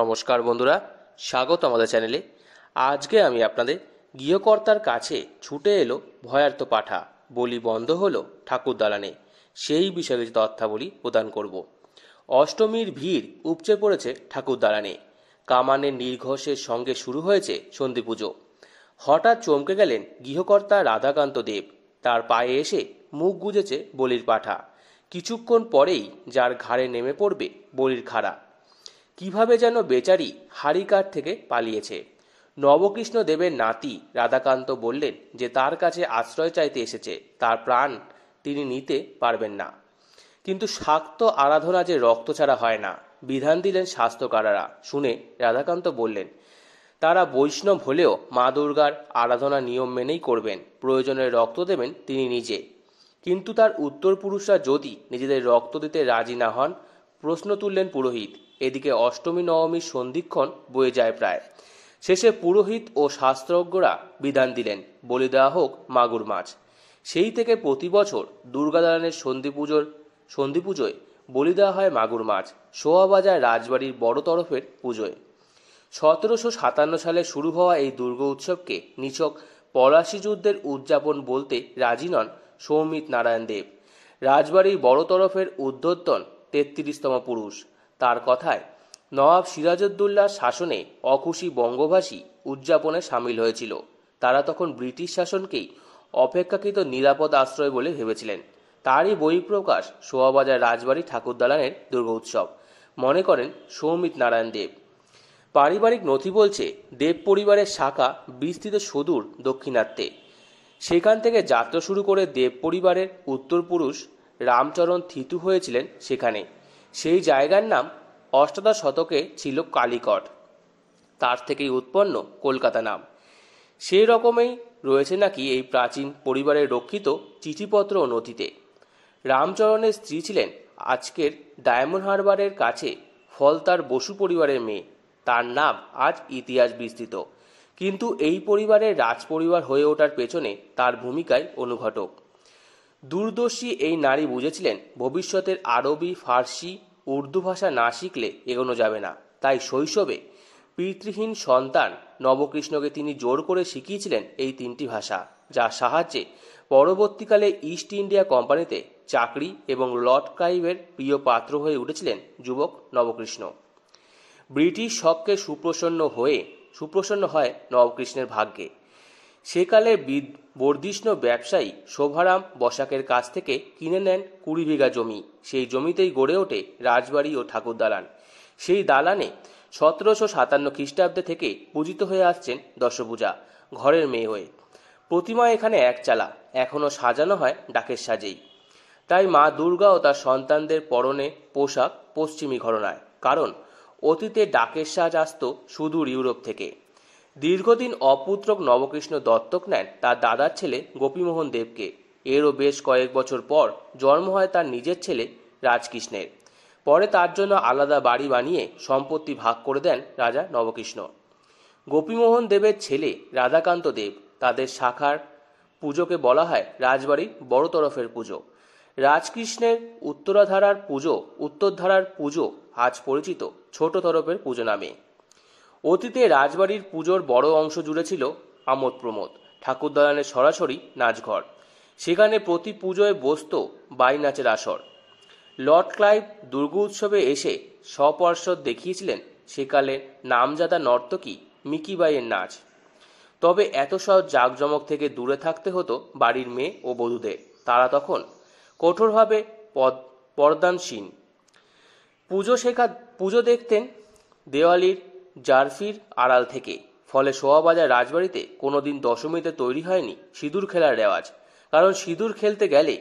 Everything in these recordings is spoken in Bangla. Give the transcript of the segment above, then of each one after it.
নমস্কার বন্ধুরা স্বাগত আমাদের চ্যানেলে আজকে আমি আপনাদের গৃহকর্তার কাছে ছুটে এলো ভয়ার্ত পাঠা বলি বন্ধ হলো ঠাকুর দালানে সেই বিষয়ে কিছু তথ্যাবলী প্রদান করব অষ্টমীর ভিড় উপচে পড়েছে ঠাকুর দালানে কামানের নির্ঘোষের সঙ্গে শুরু হয়েছে সন্ধি পুজো হঠাৎ চমকে গেলেন গৃহকর্তা রাধাকান্ত দেব তার পায়ে এসে মুখ গুজেছে বলির পাঠা কিছুক্ষণ পরেই যার ঘাড়ে নেমে পড়বে বলির খাড়া কিভাবে যেন বেচারি হারিকার থেকে পালিয়েছে নবকৃষ্ণ দেবের নাতি রাধাকান্ত বললেন যে তার কাছে আশ্রয় চাইতে এসেছে তার প্রাণ তিনি নিতে পারবেন না কিন্তু শাক্ত আরাধনা যে রক্ত ছাড়া হয় না বিধান দিলেন স্বাস্থ্যকারারা শুনে রাধাকান্ত বললেন তারা বৈষ্ণব হলেও মা দুর্গার আরাধনা নিয়ম মেনেই করবেন প্রয়োজনে রক্ত দেবেন তিনি নিজে কিন্তু তার উত্তর পুরুষরা যদি নিজেদের রক্ত দিতে রাজি না হন প্রশ্ন তুললেন পুরোহিত এদিকে অষ্টমী নবমীর সন্ধিক্ষণ বয়ে যায় প্রায় শেষে পুরোহিত ও শাস্ত্রজ্ঞরা বিধান দিলেন বলি দেওয়া হোক মাগুর মাছ সেই থেকে প্রতি বছর দুর্গাদালানের সন্ধি পুজোর সন্ধি পুজোয় বলি দেওয়া হয় মাগুর মাছ শোয়া বাজায় রাজবাড়ির বড় তরফের পুজোয় সতেরোশো সাতান্ন সালে শুরু হওয়া এই দুর্গ উৎসবকে নিচক পলাশি যুদ্ধের উদযাপন বলতে রাজি নন সৌমিত নারায়ণ দেব রাজবাড়ির বড় তরফের উদ্যোতন তেত্রিশতম পুরুষ তার কথায় নওয়াব সিরাজউদ্দৌল্লার শাসনে অখুশি বঙ্গভাষী উদযাপনে সামিল হয়েছিল তারা তখন ব্রিটিশ শাসনকেই অপেক্ষাকৃত নিরাপদ আশ্রয় বলে ভেবেছিলেন তারই বহিঃপ্রকাশ সোয়াবাজার রাজবাড়ি ঠাকুর দালানের দুর্গা উৎসব মনে করেন সৌমিত নারায়ণ দেব পারিবারিক নথি বলছে দেব পরিবারের শাখা বিস্তৃত সুদূর দক্ষিণাত্যে সেখান থেকে যাত্রা শুরু করে দেব পরিবারের উত্তর পুরুষ রামচরণ থিতু হয়েছিলেন সেখানে সেই জায়গার নাম অষ্টাদশ শতকে ছিল কালিকট তার থেকেই উৎপন্ন কলকাতা নাম সেই রকমেই রয়েছে নাকি এই প্রাচীন পরিবারের রক্ষিত চিঠিপত্র ও নথিতে রামচরণের স্ত্রী ছিলেন আজকের ডায়মন্ড হারবারের কাছে ফলতার বসু পরিবারের মেয়ে তার নাম আজ ইতিহাস বিস্তৃত কিন্তু এই পরিবারের রাজ পরিবার হয়ে ওঠার পেছনে তার ভূমিকায় অনুঘটক দূরদর্শী এই নারী বুঝেছিলেন ভবিষ্যতের আরবি ফার্সি উর্দু ভাষা না শিখলে এগোনো যাবে না তাই শৈশবে পিতৃহীন সন্তান নবকৃষ্ণকে তিনি জোর করে শিখিয়েছিলেন এই তিনটি ভাষা যার সাহায্যে পরবর্তীকালে ইস্ট ইন্ডিয়া কোম্পানিতে চাকরি এবং লর্ড ক্রাইভের প্রিয় পাত্র হয়ে উঠেছিলেন যুবক নবকৃষ্ণ ব্রিটিশ শককে সুপ্রসন্ন হয়ে সুপ্রসন্ন হয় নবকৃষ্ণের ভাগ্যে সেকালে বর্ধিষ্ণ ব্যবসায়ী শোভারাম বসাকের কাছ থেকে কিনে নেন কুড়ি বিঘা জমি সেই জমিতেই গড়ে ওঠে রাজবাড়ি ও ঠাকুর দালান সেই দালানে সতেরোশো সাতান্ন খ্রিস্টাব্দে থেকে পূজিত হয়ে আসছেন দশভূজা ঘরের মেয়ে হয়ে প্রতিমা এখানে এক চালা এখনও সাজানো হয় ডাকের সাজেই তাই মা দুর্গা ও তার সন্তানদের পরনে পোশাক পশ্চিমী ঘরনায় কারণ অতীতে ডাকের সাজ আসত সুদূর ইউরোপ থেকে দীর্ঘদিন অপুত্রক নবকৃষ্ণ দত্তক নেন তার দাদার ছেলে গোপীমোহন দেবকে এরও বেশ কয়েক বছর পর জন্ম হয় তার নিজের ছেলে রাজকৃষ্ণের পরে তার জন্য আলাদা বাড়ি বানিয়ে সম্পত্তি ভাগ করে দেন রাজা নবকৃষ্ণ গোপীমোহন দেবের ছেলে রাধাকান্ত দেব তাদের শাখার পুজোকে বলা হয় রাজবাড়ির বড় তরফের পুজো রাজকৃষ্ণের উত্তরাধারার পুজো উত্তরধারার পুজো আজ পরিচিত ছোট তরফের পুজো নামে অতীতে রাজবাড়ির পুজোর বড় অংশ জুড়ে ছিল আমোদ প্রমোদ ঠাকুর দালানের সরাসরি নাচঘর সেখানে প্রতি পুজোয় বসত বাই নাচের আসর লর্ড ক্লাইভ দুর্গ উৎসবে এসে সপর্ষদ দেখিয়েছিলেন সেকালে নামজাদা নর্তকী মিকিবাইয়ের নাচ তবে এত সহজ জাঁকজমক থেকে দূরে থাকতে হতো বাড়ির মেয়ে ও বধূদের তারা তখন কঠোরভাবে পদ পর্দানসীন পুজো শেখা পুজো দেখতেন দেওয়ালির জার্সির আড়াল থেকে ফলে শোয়াবাজার রাজবাড়িতে কোনোদিন দশমীতে তৈরি হয়নি সিঁদুর খেলার রেওয়াজ কারণ সিঁদুর খেলতে গেলে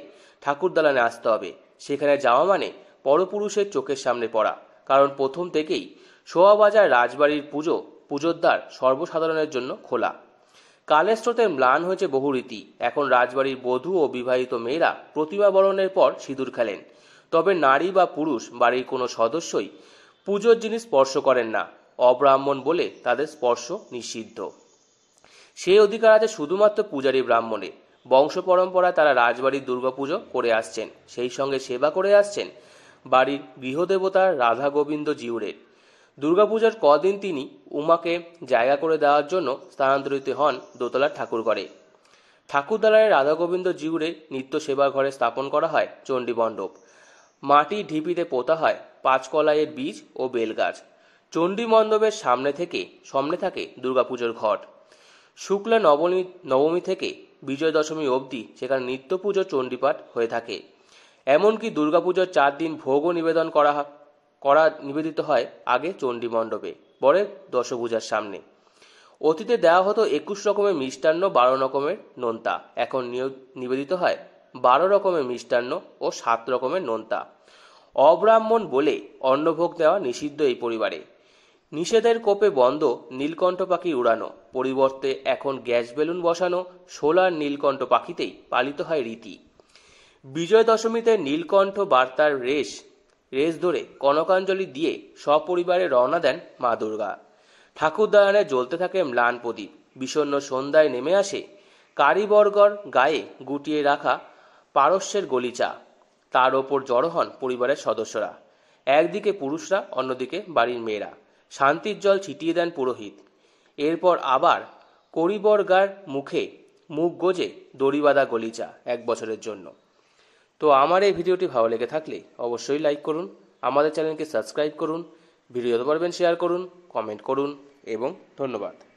ঠাকুর দালানে আসতে হবে সেখানে যাওয়া মানে পরপুরুষের চোখের সামনে পড়া কারণ প্রথম থেকেই শোয়াবাজার রাজবাড়ির পুজো পুজোদ্বার সর্বসাধারণের জন্য খোলা কালের স্রোতে ম্লান হয়েছে বহু রীতি এখন রাজবাড়ির বধূ ও বিবাহিত মেয়েরা প্রতিমা বরণের পর সিঁদুর খেলেন তবে নারী বা পুরুষ বাড়ির কোনো সদস্যই পুজোর জিনিস স্পর্শ করেন না অব্রাহ্মণ বলে তাদের স্পর্শ নিষিদ্ধ সেই অধিকার আছে শুধুমাত্র পূজারী ব্রাহ্মণে বংশ পরম্পরায় তারা রাজবাড়ির দুর্গাপুজো করে আসছেন সেই সঙ্গে সেবা করে আসছেন বাড়ির গৃহদেবতা রাধা গোবিন্দ জিউরের দুর্গাপুজোর কদিন তিনি উমাকে জায়গা করে দেওয়ার জন্য স্থানান্তরিত হন দোতলার ঠাকুর ঘরে ঠাকুরদালায় রাধা গোবিন্দ জিউরে নিত্য সেবা ঘরে স্থাপন করা হয় চণ্ডী মণ্ডপ মাটি ঢিপিতে পোতা হয় পাঁচকলাইয়ের বীজ ও বেলগাছ চণ্ডী মণ্ডপের সামনে থেকে সামনে থাকে দুর্গাপুজোর ঘট শুক্লা নবমী নবমী থেকে বিজয় দশমী অবধি সেখানে নিত্য পুজো চণ্ডীপাঠ হয়ে থাকে এমনকি দুর্গাপুজোর চার দিন ভোগও নিবেদন করা করা নিবেদিত হয় আগে চণ্ডী মণ্ডপে পরে দশভূজার সামনে অতীতে দেওয়া হতো একুশ রকমের মিষ্টান্ন বারো রকমের নোনতা এখন নিবেদিত হয় বারো রকমের মিষ্টান্ন ও সাত রকমের নোনতা অব্রাহ্মণ বলে অন্নভোগ দেওয়া নিষিদ্ধ এই পরিবারে নিষেধের কোপে বন্ধ নীলকণ্ঠ পাখি উড়ানো পরিবর্তে এখন গ্যাস বেলুন বসানো সোলার নীলকণ্ঠ পাখিতেই পালিত হয় রীতি বিজয় দশমীতে নীলকণ্ঠ বার্তার রেশ রেশ ধরে কনকাঞ্জলি দিয়ে সপরিবারে রওনা দেন মা দুর্গা ঠাকুরদালানে জ্বলতে থাকে ম্লান প্রদীপ বিষণ্ন সন্ধ্যায় নেমে আসে কারিবর্গর গায়ে গুটিয়ে রাখা পারস্যের গলিচা তার ওপর জড়ো হন পরিবারের সদস্যরা একদিকে পুরুষরা অন্যদিকে বাড়ির মেয়েরা শান্তির জল ছিটিয়ে দেন পুরোহিত এরপর আবার করিবর্গার মুখে মুখ গোজে দড়িবাদা গলিচা এক বছরের জন্য তো আমার এই ভিডিওটি ভালো লেগে থাকলে অবশ্যই লাইক করুন আমাদের চ্যানেলকে সাবস্ক্রাইব করুন ভিডিও পারবেন শেয়ার করুন কমেন্ট করুন এবং ধন্যবাদ